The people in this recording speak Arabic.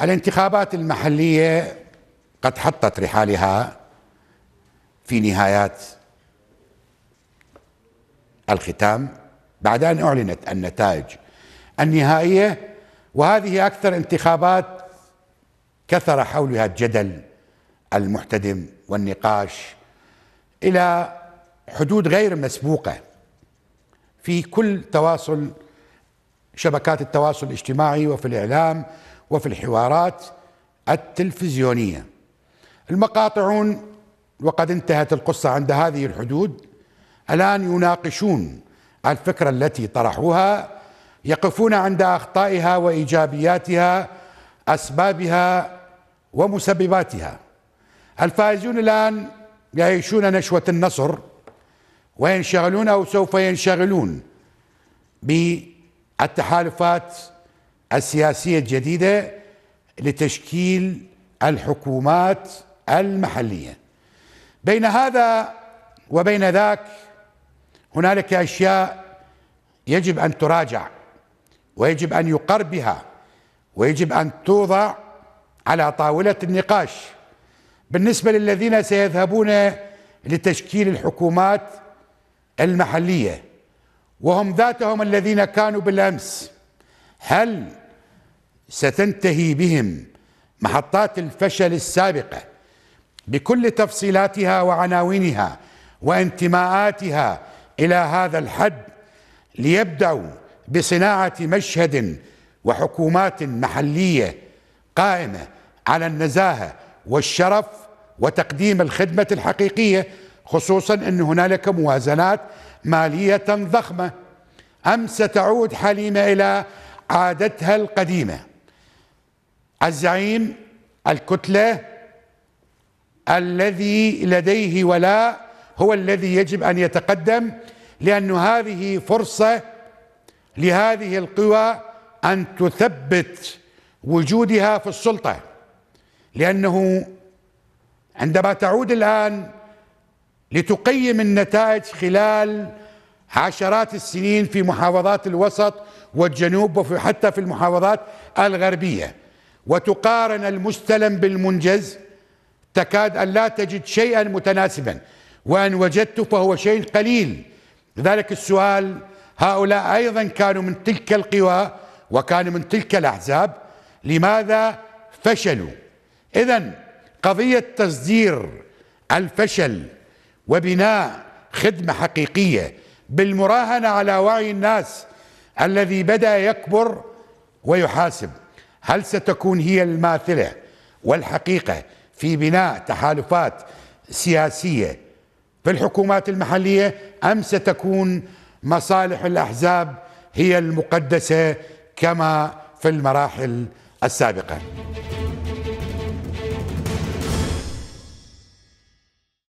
الانتخابات المحلية قد حطت رحالها في نهايات الختام بعد أن أعلنت النتائج النهائية وهذه أكثر انتخابات كثر حولها الجدل المحتدم والنقاش إلى حدود غير مسبوقة في كل تواصل شبكات التواصل الاجتماعي وفي الإعلام وفي الحوارات التلفزيونيه. المقاطعون وقد انتهت القصه عند هذه الحدود الان يناقشون الفكره التي طرحوها يقفون عند اخطائها وايجابياتها اسبابها ومسبباتها. الفائزون الان يعيشون نشوه النصر وينشغلون او سوف ينشغلون بالتحالفات السياسيه الجديده لتشكيل الحكومات المحليه بين هذا وبين ذاك هنالك اشياء يجب ان تراجع ويجب ان يقر بها ويجب ان توضع على طاوله النقاش بالنسبه للذين سيذهبون لتشكيل الحكومات المحليه وهم ذاتهم الذين كانوا بالامس هل ستنتهي بهم محطات الفشل السابقة بكل تفصيلاتها وعناوينها وانتماءاتها إلى هذا الحد ليبدأوا بصناعة مشهد وحكومات محلية قائمة على النزاهة والشرف وتقديم الخدمة الحقيقية خصوصا أن هنالك موازنات مالية ضخمة أم ستعود حليمة إلى عادتها القديمة الزعيم الكتلة الذي لديه ولاء هو الذي يجب أن يتقدم لأن هذه فرصة لهذه القوى أن تثبت وجودها في السلطة لأنه عندما تعود الآن لتقيم النتائج خلال عشرات السنين في محافظات الوسط والجنوب وحتى في المحافظات الغربية وتقارن المستلم بالمنجز تكاد أن لا تجد شيئا متناسبا وأن وجدته فهو شيء قليل لذلك السؤال هؤلاء أيضا كانوا من تلك القوى وكانوا من تلك الأحزاب لماذا فشلوا إذا قضية تصدير الفشل وبناء خدمة حقيقية بالمراهنة على وعي الناس الذي بدأ يكبر ويحاسب هل ستكون هي الماثلة والحقيقة في بناء تحالفات سياسية في الحكومات المحلية أم ستكون مصالح الأحزاب هي المقدسة كما في المراحل السابقة